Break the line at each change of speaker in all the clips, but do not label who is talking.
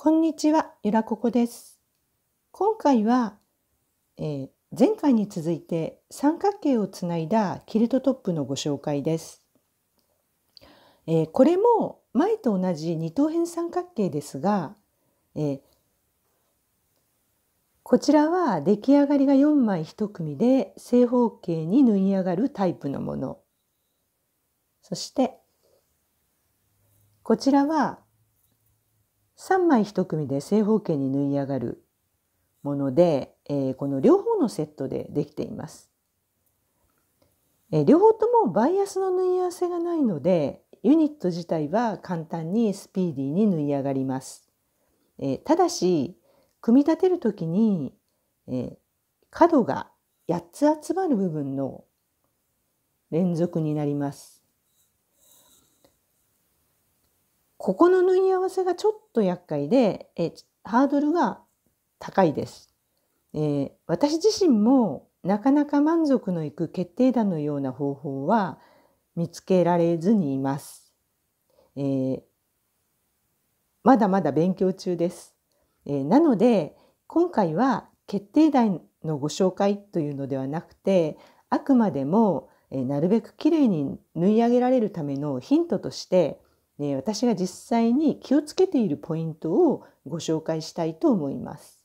こんにちは、ゆらここです。今回は、えー、前回に続いて三角形をつないだキルトトップのご紹介です。えー、これも前と同じ二等辺三角形ですが、えー、こちらは出来上がりが4枚1組で正方形に縫い上がるタイプのもの。そして、こちらは3枚1組で正方形に縫い上がるもので、えー、この両方のセットでできています。えー、両方ともバイアスの縫い合わせがないのでユニット自体は簡単にスピーディーに縫い上がります。えー、ただし組み立てる時に、え角が8つ集まる部分の連続になります。ここの縫い合わせがちょっと厄介で、えハードルが高いです、えー、私自身もなかなか満足のいく決定打のような方法は見つけられずにいます。えー、まだまだ勉強中です。えー、なので今回は決定打のご紹介というのではなくてあくまでも、えなるべくきれいに縫い上げられるためのヒントとしてね、私が実際に気をつけているポイントをご紹介したいと思います。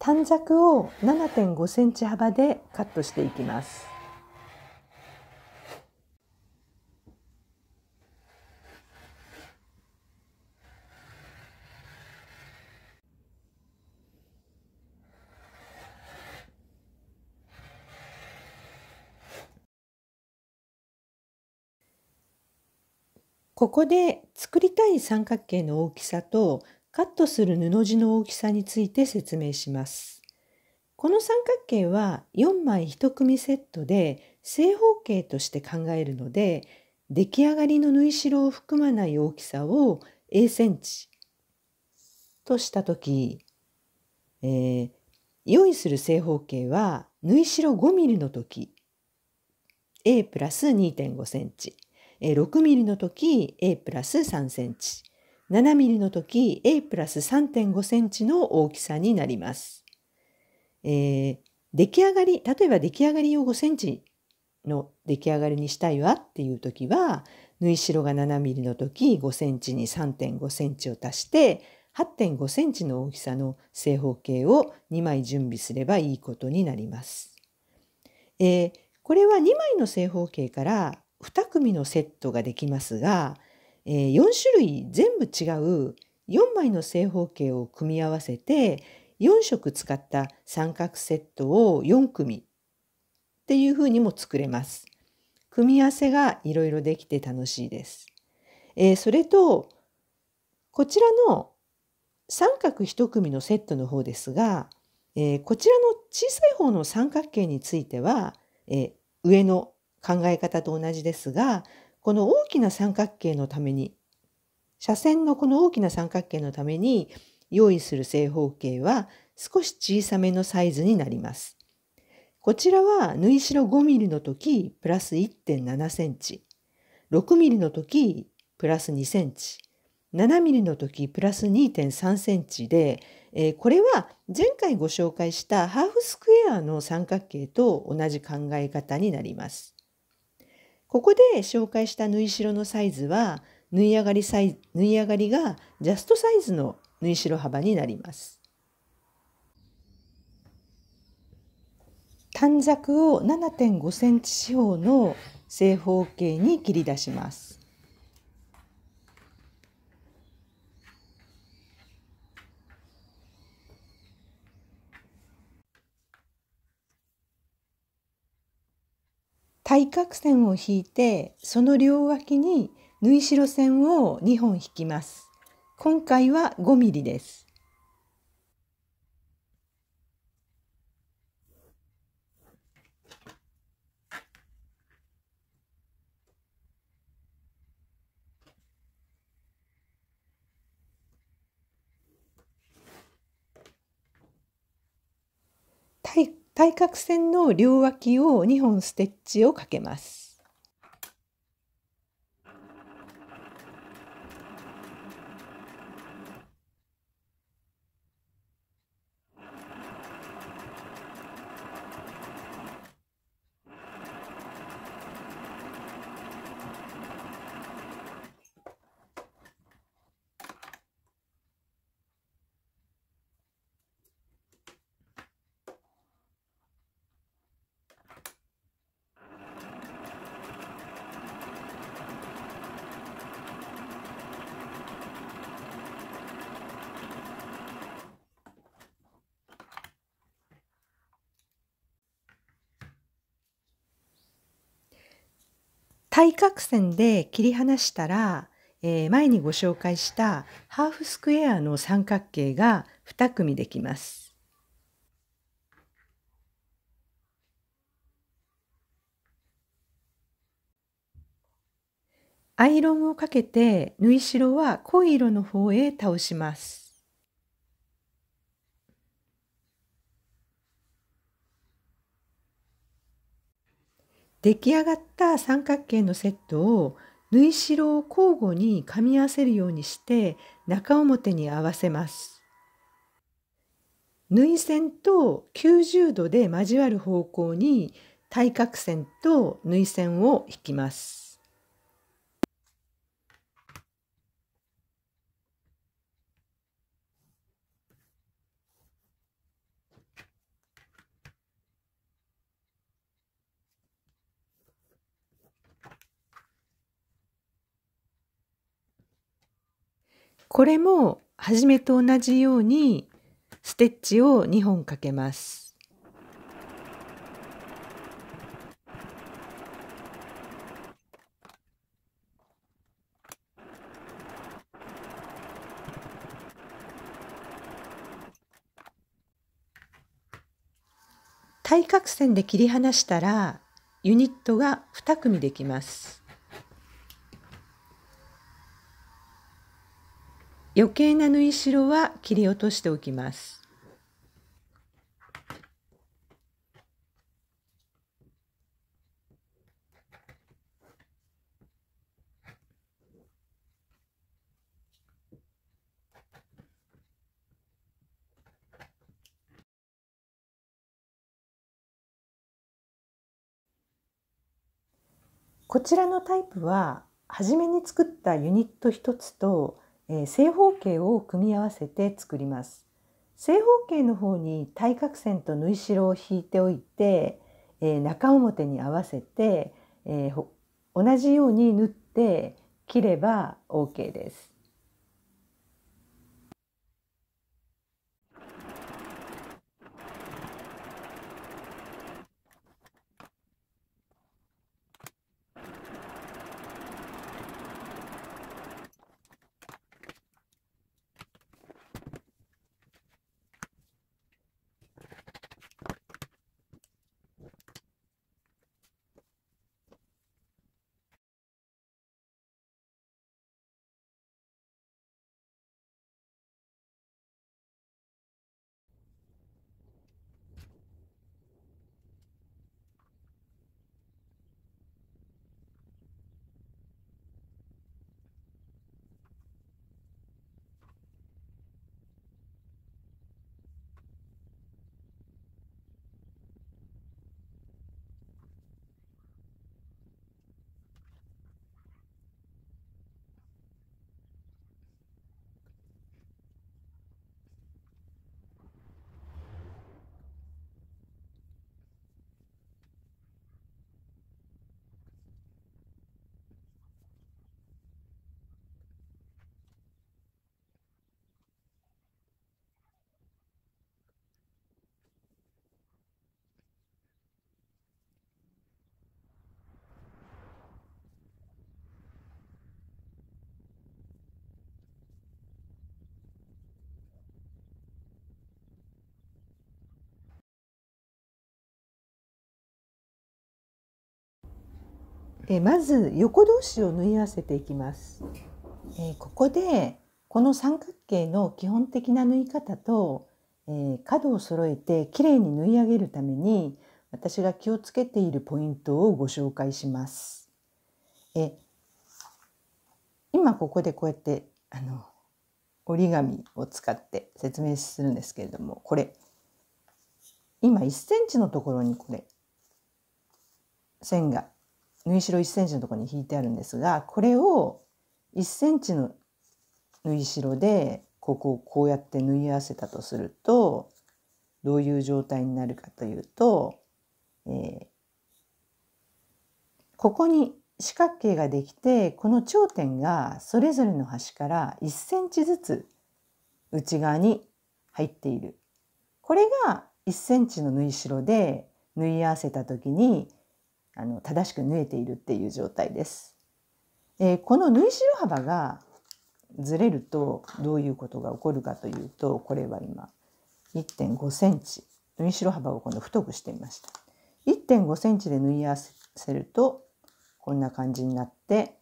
短冊を7.5センチ幅でカットしていきます。ここで作りたい三角形の大きさとカットする布地の大きさについて説明します。この三角形は4枚1組セットで正方形として考えるので出来上がりの縫い代を含まない大きさを A センチとした時、えー、用意する正方形は縫い代 5mm の時 A プラス2.5センチ6ミリの時 A プラス3ンチ、7ミリの時 A プラス3 5ンチの大きさになります。えー、出来上がり、例えば出来上がりを5ンチの出来上がりにしたいわっていう時は、縫い代が7ミリの時5ンチに3 5ンチを足して、8.5センチの大きさの正方形を2枚準備すればいいことになります。えー、これは2枚の正方形から2組のセットができますが、えー、4種類全部違う4枚の正方形を組み合わせて4色使った三角セットを4組っていうふうにも作れます。組み合わせがいろいろできて楽しいです。えー、それとこちらの三角一組のセットの方ですが、えー、こちらの小さい方の三角形については、えー、上の考え方と同じですが、この大きな三角形のために、斜線のこの大きな三角形のために用意する正方形は少し小さめのサイズになります。こちらは縫い代 5mm の時プラス 1.7cm、6mm の時プラス 2cm、7mm の時プラス 2.3cm で、えー、これは前回ご紹介したハーフスクエアの三角形と同じ考え方になります。ここで紹介した縫い代のサイズは縫い上がりサイ縫い上がりがジャストサイズの縫い代幅になります。短冊を7.5センチ四方の正方形に切り出します。対角線を引いてその両脇に縫い代線を2本引きます。今回は5ミリです。対角線の両脇を2本ステッチをかけます。対角線で切り離したら、えー、前にご紹介したハーフスクエアの三角形が2組できます。アイロンをかけて縫い代は濃い色の方へ倒します。出来上がった三角形のセットを縫い代を交互に噛み合わせるようにして中表に合わせます。縫い線と90度で交わる方向に対角線と縫い線を引きます。これも初めと同じようにステッチを2本かけます。対角線で切り離したらユニットが2組できます。余計な縫い代は切り落としておきます。こちらのタイプは初めに作ったユニット1つとえ正方形を組み合わせて作ります。正方形の方に対角線と縫い代を引いておいて、え中表に合わせて、え同じように縫って切れば OK です。えまず横同士を縫い合わせていきます、えここでこの三角形の基本的な縫い方と、え角を揃えてきれいに縫い上げるために私が気をつけているポイントをご紹介します。え今ここでこうやってあの折り紙を使って説明するんですけれどもこれ今1センチのところにこれ線が縫い代 1cm のとこに引いてあるんですがこれを 1cm の縫い代でここをこうやって縫い合わせたとするとどういう状態になるかというと、えー、ここに四角形ができてこの頂点がそれぞれの端から1センチずつ内側に入っているこれが1センチの縫い代で縫い合わせた時にあの正しく縫えているっていう状態です。えー、この縫い代幅がずれるとどういうことが起こるかというとこれは今1.5センチ縫い代幅を今度太くしてみました。1.5センチで縫い合わせるとこんな感じになって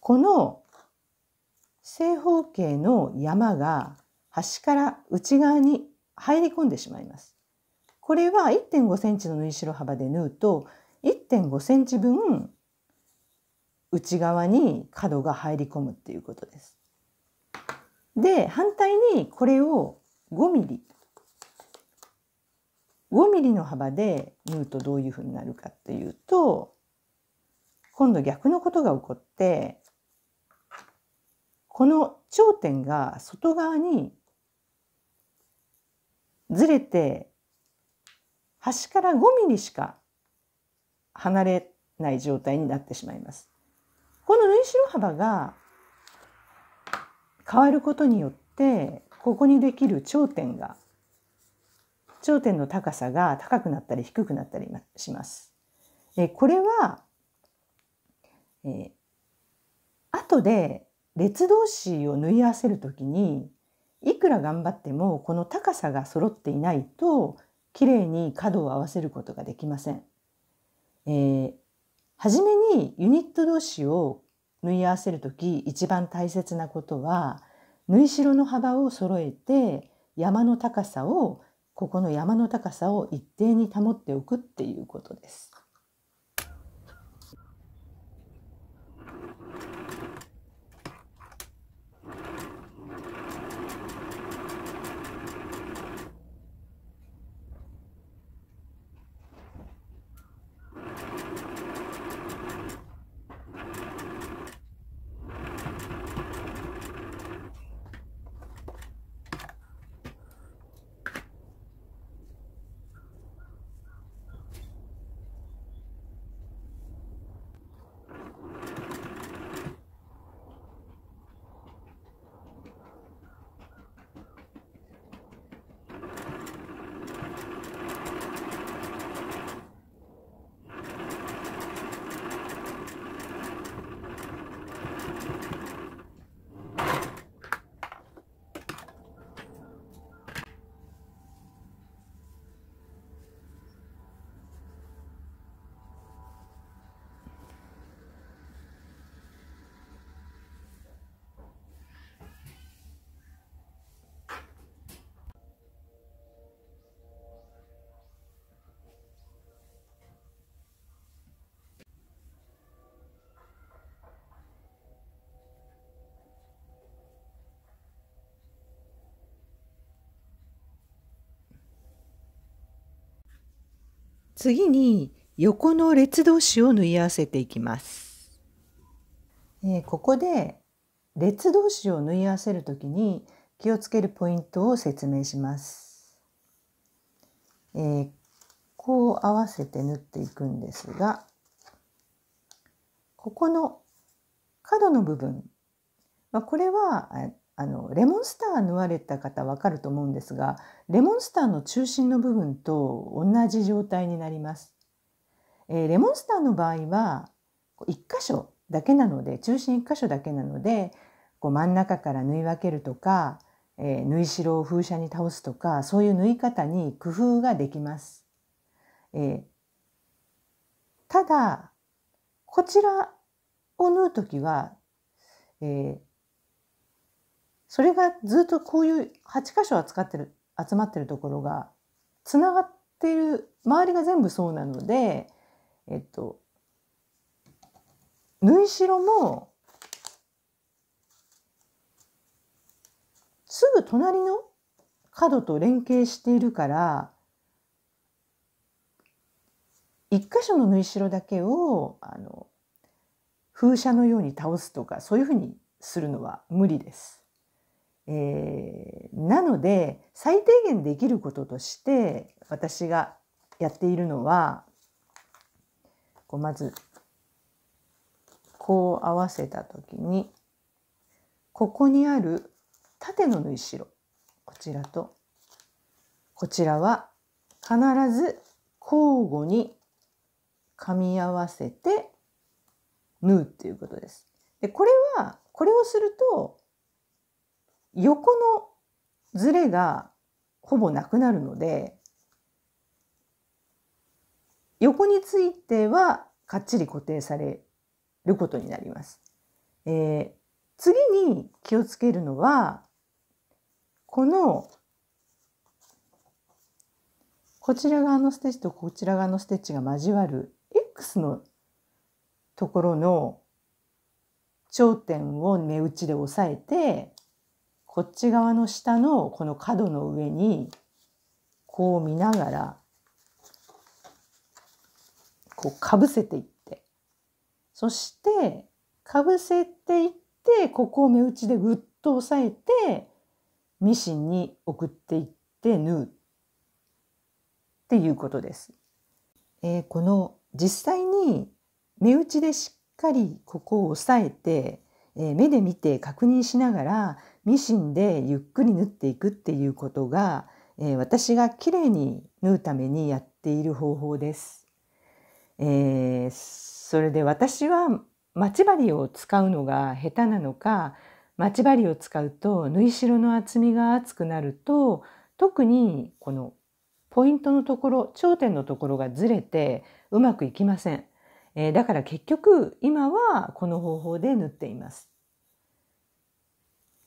この正方形の山が端から内側に入り込んでしまいます。これは1.5センチの縫い代幅で縫うと1.5センチ分内側に角が入り込むっていうことです。で反対にこれを5ミリ5ミリの幅で縫うとどういうふうになるかっていうと今度逆のことが起こってこの頂点が外側にずれて端から5ミリしか離れない状態になってしまいます。この縫い代幅が変わることによってここにできる頂点が頂点の高さが高くなったり低くなったりします。えこれは、えー、後で列同士を縫い合わせる時にいくら頑張ってもこの高さが揃っていないときれいに角を合わせることができません。えー、初めにユニット同士を縫い合わせる時一番大切なことは縫い代の幅を揃えて山の高さをここの山の高さを一定に保っておくっていうことです。次に横の列同士を縫い合わせていきます。えー、ここで列同士を縫い合わせるときに気をつけるポイントを説明します。えー、こう合わせて縫っていくんですがここの角の部分、まあ、これはあのレモンスター縫われた方わかると思うんですがレモンスターの中心の部分と同じ状態になります。えー、レモンスターの場合は1箇所だけなので中心1箇所だけなのでこう真ん中から縫い分けるとか、えー、縫い代を風車に倒すとかそういう縫い方に工夫ができます。えー、ただこちらを縫う時は、えー、それがずっとこういう8箇所扱ってる集まってるところがつながってる周りが全部そうなので、えっと、縫い代もすぐ隣の角と連携しているから1箇所の縫い代だけをあの風車のように倒すとかそういうふうにするのは無理です。えー、なので最低限できることとして私がやっているのはこうまずこう合わせた時にここにある縦の縫い代こちらとこちらは必ず交互に噛み合わせて縫うっていうことです。でこれはこれをすると横のズレがほぼなくなるので横についてはかっちり固定されることになります。えー、次に気をつけるのはこのこちら側のステッチとこちら側のステッチが交わる X のところの頂点を目打ちで押さえてこっち側の下のこの角の上にこう見ながらこうかぶせていってそしてかぶせていってここを目打ちでぐっと押さえてミシンに送っていって縫うっていうことです。えー、この実際に目打ちでしっかりここを押さえて、えー、目で見て確認しながらミシンでゆっくり縫っていくっていうことが、えー、私が綺麗に縫うためにやっている方法です。えー、それで私は待ち針を使うのが下手なのか待ち針を使うと縫い代の厚みが厚くなると特にこのポイントのところ頂点のところがずれてうまくいきません。えー、だから結局今はこの方法で縫っています。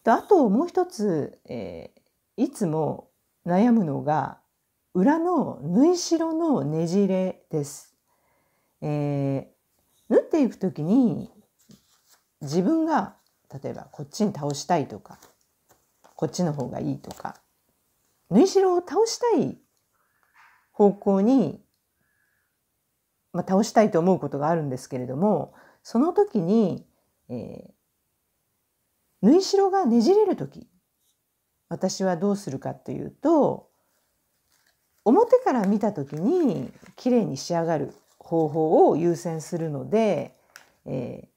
とあともう一つ、えー、いつも悩むのが裏の縫い代のねじれです。えー、縫っていく時に自分が例えばこっちに倒したいとかこっちの方がいいとか縫い代を倒したい方向に、まあ、倒したいと思うことがあるんですけれどもその時に、えー、縫い代がねじれる時私はどうするかというと表から見た時にきれいに仕上がる方法を優先するので、えー、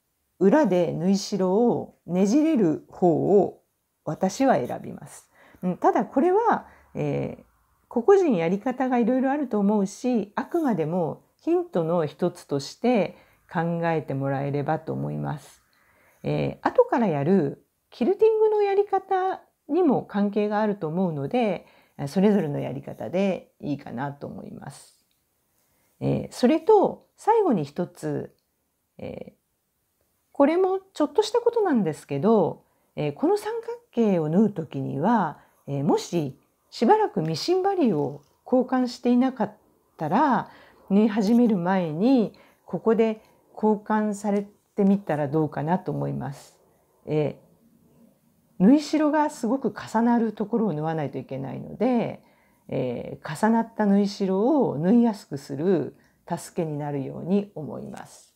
裏で縫い代をねじれる方を私は選びます。うん、ただこれは、えー、個々人やり方がいろいろあると思うしあくまでもヒントの一つとして考えてもらえればと思います。えー、後からやるキルティングのやり方にも関係があると思うのでそれぞれのやり方でいいかなと思います。えそれと最後に一つ、えこれもちょっとしたことなんですけど、えこの三角形を縫う時には、えもししばらくミシン針を交換していなかったら縫い始める前にここで交換されてみたらどうかなと思います。え縫い代がすごく重なるところを縫わないといけないので、えー、重なった縫い代を縫いやすくする助けになるように思います。